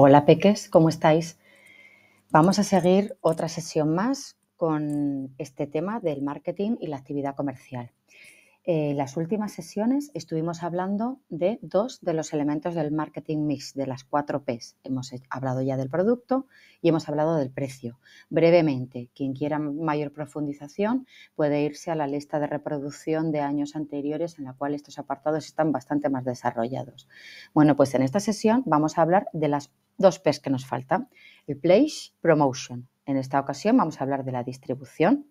Hola peques, ¿cómo estáis? Vamos a seguir otra sesión más con este tema del marketing y la actividad comercial. En eh, las últimas sesiones estuvimos hablando de dos de los elementos del marketing mix, de las cuatro Ps. Hemos hablado ya del producto y hemos hablado del precio. Brevemente, quien quiera mayor profundización puede irse a la lista de reproducción de años anteriores en la cual estos apartados están bastante más desarrollados. Bueno, pues en esta sesión vamos a hablar de las dos P's que nos faltan. El Place Promotion. En esta ocasión vamos a hablar de la distribución,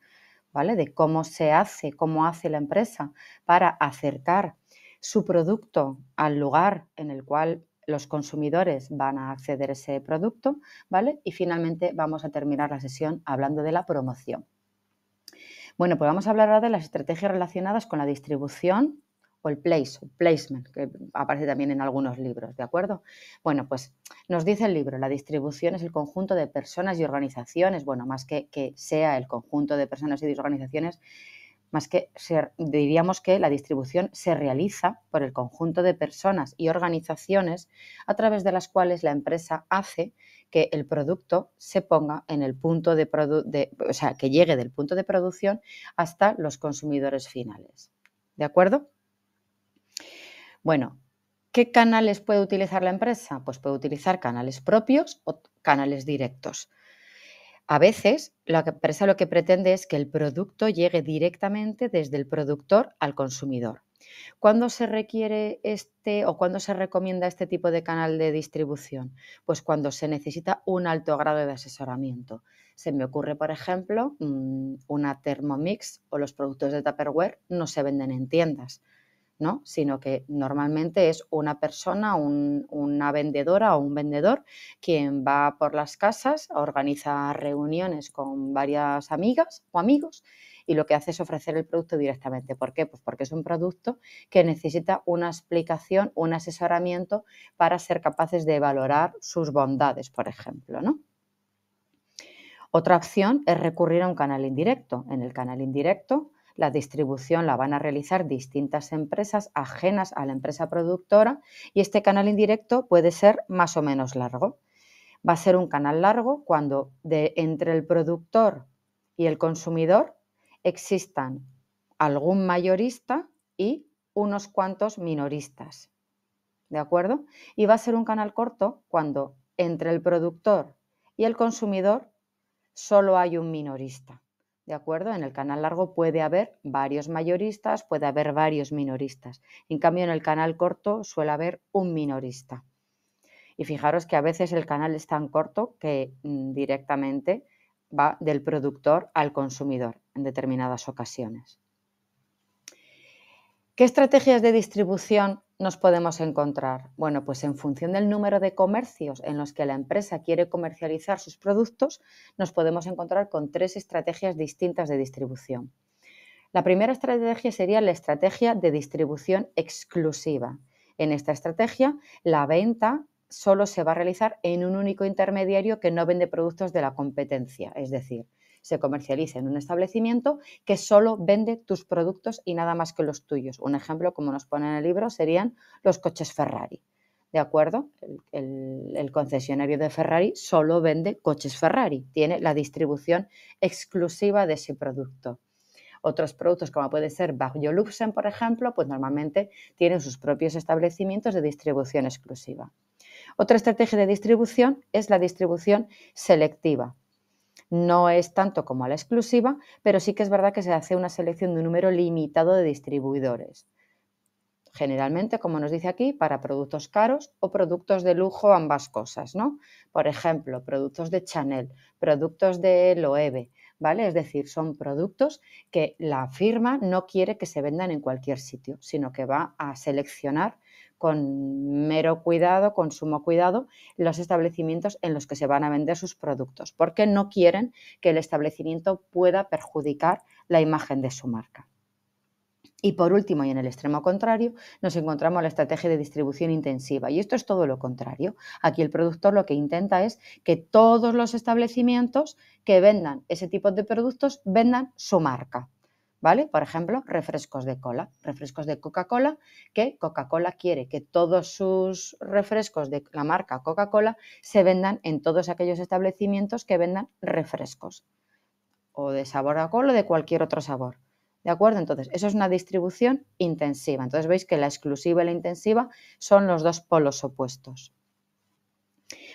¿vale? De cómo se hace, cómo hace la empresa para acercar su producto al lugar en el cual los consumidores van a acceder a ese producto, ¿vale? Y finalmente vamos a terminar la sesión hablando de la promoción. Bueno, pues vamos a hablar ahora de las estrategias relacionadas con la distribución o el place, o placement, que aparece también en algunos libros, ¿de acuerdo? Bueno, pues nos dice el libro, la distribución es el conjunto de personas y organizaciones, bueno, más que, que sea el conjunto de personas y organizaciones, más que ser, diríamos que la distribución se realiza por el conjunto de personas y organizaciones a través de las cuales la empresa hace que el producto se ponga en el punto de, produ de o sea, que llegue del punto de producción hasta los consumidores finales. ¿De acuerdo? Bueno, ¿qué canales puede utilizar la empresa? Pues puede utilizar canales propios o canales directos. A veces la empresa lo que pretende es que el producto llegue directamente desde el productor al consumidor. ¿Cuándo se requiere este o cuándo se recomienda este tipo de canal de distribución? Pues cuando se necesita un alto grado de asesoramiento. Se me ocurre, por ejemplo, mm, una Thermomix o los productos de Tupperware no se venden en tiendas sino que normalmente es una persona, una vendedora o un vendedor quien va por las casas, organiza reuniones con varias amigas o amigos y lo que hace es ofrecer el producto directamente. ¿Por qué? Pues porque es un producto que necesita una explicación, un asesoramiento para ser capaces de valorar sus bondades, por ejemplo, Otra opción es recurrir a un canal indirecto. En el canal indirecto la distribución la van a realizar distintas empresas ajenas a la empresa productora y este canal indirecto puede ser más o menos largo. Va a ser un canal largo cuando de, entre el productor y el consumidor existan algún mayorista y unos cuantos minoristas. ¿De acuerdo? Y va a ser un canal corto cuando entre el productor y el consumidor solo hay un minorista. ¿De acuerdo? En el canal largo puede haber varios mayoristas, puede haber varios minoristas. En cambio, en el canal corto suele haber un minorista. Y fijaros que a veces el canal es tan corto que mm, directamente va del productor al consumidor en determinadas ocasiones. ¿Qué estrategias de distribución nos podemos encontrar? Bueno, pues en función del número de comercios en los que la empresa quiere comercializar sus productos, nos podemos encontrar con tres estrategias distintas de distribución. La primera estrategia sería la estrategia de distribución exclusiva. En esta estrategia, la venta solo se va a realizar en un único intermediario que no vende productos de la competencia, es decir, se comercializa en un establecimiento que solo vende tus productos y nada más que los tuyos. Un ejemplo, como nos pone en el libro, serían los coches Ferrari. ¿De acuerdo? El, concesionario de Ferrari solo vende coches Ferrari, tiene la distribución exclusiva de ese producto. Otros productos, como puede ser bajo Luxem, por ejemplo, pues normalmente tienen sus propios establecimientos de distribución exclusiva. Otra estrategia de distribución es la distribución selectiva. No es tanto como a la exclusiva, pero sí que es verdad que se hace una selección de un número limitado de distribuidores. Generalmente, como nos dice aquí, para productos caros o productos de lujo, ambas cosas, ¿no? Por ejemplo, productos de Chanel, productos de Loewe, ¿vale? Es decir, son productos que la firma no quiere que se vendan en cualquier sitio, sino que va a seleccionar con mero cuidado, con sumo cuidado, los establecimientos en los que se van a vender sus productos, porque no quieren que el establecimiento pueda perjudicar la imagen de su marca. Y por último, y en el extremo contrario, nos encontramos la estrategia de distribución intensiva. Y esto es todo lo contrario. Aquí el productor lo que intenta es que todos los establecimientos que vendan ese tipo de productos vendan su marca. ¿vale? Por ejemplo, refrescos de cola, refrescos de Coca-Cola, que Coca-Cola quiere que todos sus refrescos de la marca Coca-Cola se vendan en todos aquellos establecimientos que vendan refrescos, o de sabor a cola o de cualquier otro sabor. ¿De acuerdo? Entonces, eso es una distribución intensiva. Entonces, veis que la exclusiva y la intensiva son los dos polos opuestos.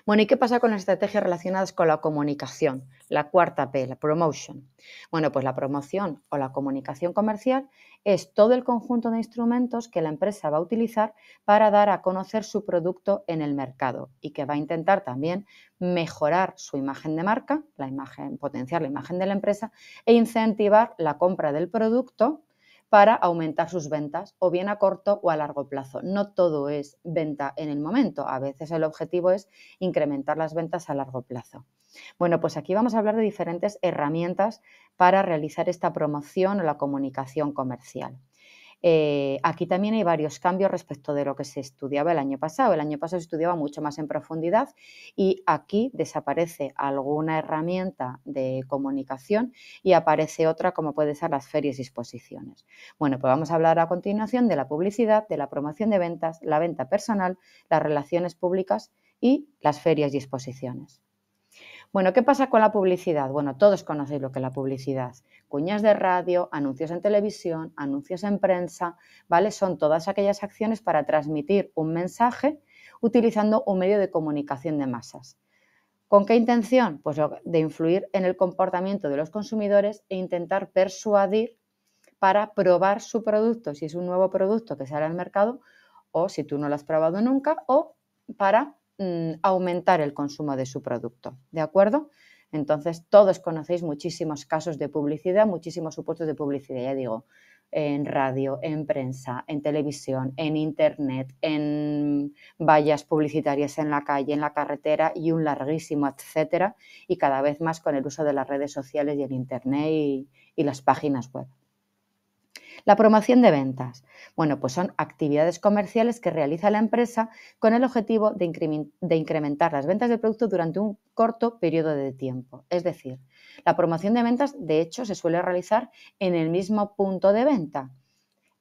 Bueno, ¿y qué pasa con las estrategias relacionadas con la comunicación? La cuarta P, la promotion. Bueno, pues la promoción o la comunicación comercial es todo el conjunto de instrumentos que la empresa va a utilizar para dar a conocer su producto en el mercado y que va a intentar también mejorar su imagen de marca, la imagen, potenciar la imagen de la empresa e incentivar la compra del producto para aumentar sus ventas, o bien a corto o a largo plazo. No todo es venta en el momento, a veces el objetivo es incrementar las ventas a largo plazo. Bueno, pues aquí vamos a hablar de diferentes herramientas para realizar esta promoción o la comunicación comercial. Eh, aquí también hay varios cambios respecto de lo que se estudiaba el año pasado. El año pasado se estudiaba mucho más en profundidad y aquí desaparece alguna herramienta de comunicación y aparece otra como puede ser las ferias y exposiciones. Bueno, pues vamos a hablar a continuación de la publicidad, de la promoción de ventas, la venta personal, las relaciones públicas y las ferias y exposiciones. Bueno, ¿qué pasa con la publicidad? Bueno, todos conocéis lo que es la publicidad. Cuñas de radio, anuncios en televisión, anuncios en prensa, ¿vale? Son todas aquellas acciones para transmitir un mensaje utilizando un medio de comunicación de masas. ¿Con qué intención? Pues de influir en el comportamiento de los consumidores e intentar persuadir para probar su producto, si es un nuevo producto que sale al mercado o si tú no lo has probado nunca, o para Mm, aumentar el consumo de su producto. ¿De acuerdo? Entonces, todos conocéis muchísimos casos de publicidad, muchísimos supuestos de publicidad, ya digo, en radio, en prensa, en televisión, en internet, en vallas publicitarias en la calle, en la carretera y un larguísimo etcétera, y cada vez más con el uso de las redes sociales y el internet y las páginas web. La promoción de ventas. Bueno, pues son actividades comerciales que realiza la empresa con el objetivo de, incrementar las ventas del producto durante un corto periodo de tiempo. Es decir, la promoción de ventas, de hecho, se suele realizar en el mismo punto de venta.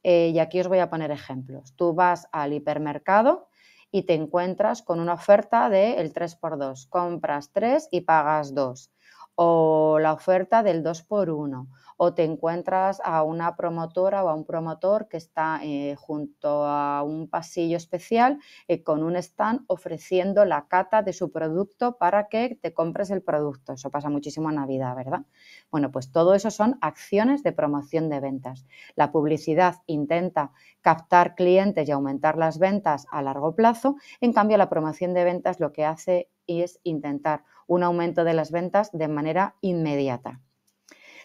Eh, y aquí os voy a poner ejemplos. Tú vas al hipermercado y te encuentras con una oferta del 3x2. Compras 3 y pagas 2 o la oferta del 2x1 o te encuentras a una promotora o a un promotor que está eh, junto a un pasillo especial eh, con un stand ofreciendo la cata de su producto para que te compres el producto. Eso pasa muchísimo en Navidad, ¿verdad? Bueno, pues todo eso son acciones de promoción de ventas. La publicidad intenta captar clientes y aumentar las ventas a largo plazo. En cambio, la promoción de ventas lo que hace es intentar un aumento de las ventas de manera inmediata.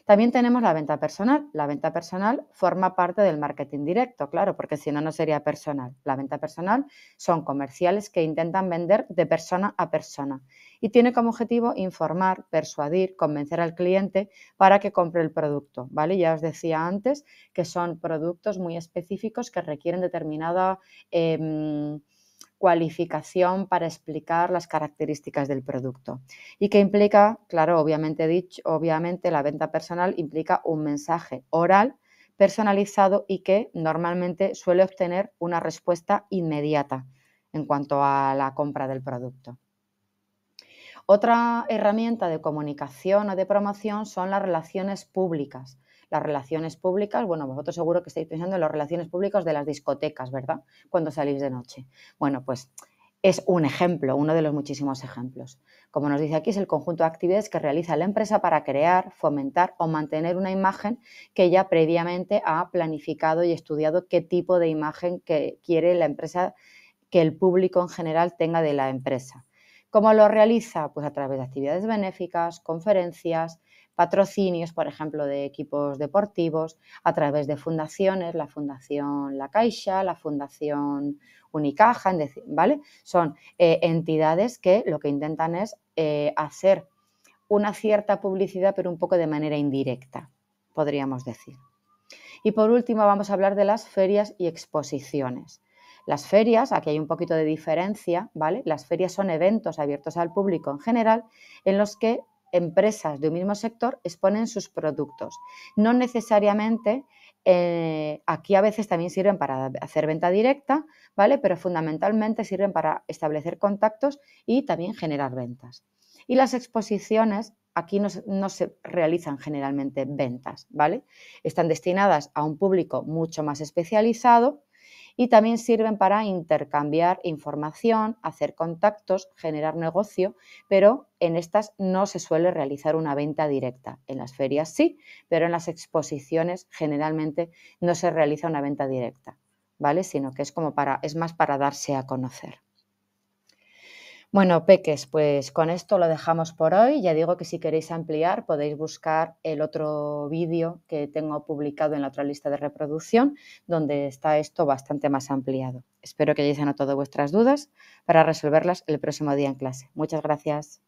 También tenemos la venta personal. La venta personal forma parte del marketing directo, claro, porque si no, no sería personal. La venta personal son comerciales que intentan vender de persona a persona y tiene como objetivo informar, persuadir, convencer al cliente para que compre el producto, ¿vale? Ya os decía antes que son productos muy específicos que requieren determinada... Em, cualificación para explicar las características del producto. Y que implica, claro, obviamente dicho, obviamente la venta personal implica un mensaje oral personalizado y que normalmente suele obtener una respuesta inmediata en cuanto a la compra del producto. Otra herramienta de comunicación o de promoción son las relaciones públicas, las relaciones públicas, bueno, vosotros seguro que estáis pensando en las relaciones públicas de las discotecas, ¿verdad? Cuando salís de noche. Bueno, pues es un ejemplo, uno de los muchísimos ejemplos. Como nos dice aquí, es el conjunto de actividades que realiza la empresa para crear, fomentar o mantener una imagen que ya previamente ha planificado y estudiado qué tipo de imagen que quiere la empresa, que el público en general tenga de la empresa. ¿Cómo lo realiza? Pues a través de actividades benéficas, conferencias, patrocinios, por ejemplo, de equipos deportivos, a través de fundaciones, la Fundación La Caixa, la Fundación Unicaja, ¿vale? Son eh, entidades que lo que intentan es eh, hacer una cierta publicidad, pero un poco de manera indirecta, podríamos decir. Y por último, vamos a hablar de las ferias y exposiciones. Las ferias, aquí hay un poquito de diferencia, ¿vale? Las ferias son eventos abiertos al público en general en los que empresas de un mismo sector exponen sus productos. No necesariamente, eh, aquí a veces también sirven para hacer venta directa, ¿vale? Pero fundamentalmente sirven para establecer contactos y también generar ventas. Y las exposiciones, aquí no, no se realizan generalmente ventas, ¿vale? Están destinadas a un público mucho más especializado y también sirven para intercambiar información, hacer contactos, generar negocio, pero en estas no se suele realizar una venta directa. En las ferias sí, pero en las exposiciones generalmente no se realiza una venta directa, ¿vale? Sino que es como para es más para darse a conocer. Bueno, Peques, pues con esto lo dejamos por hoy. Ya digo que si queréis ampliar podéis buscar el otro vídeo que tengo publicado en la otra lista de reproducción, donde está esto bastante más ampliado. Espero que hayáis anotado vuestras dudas para resolverlas el próximo día en clase. Muchas gracias.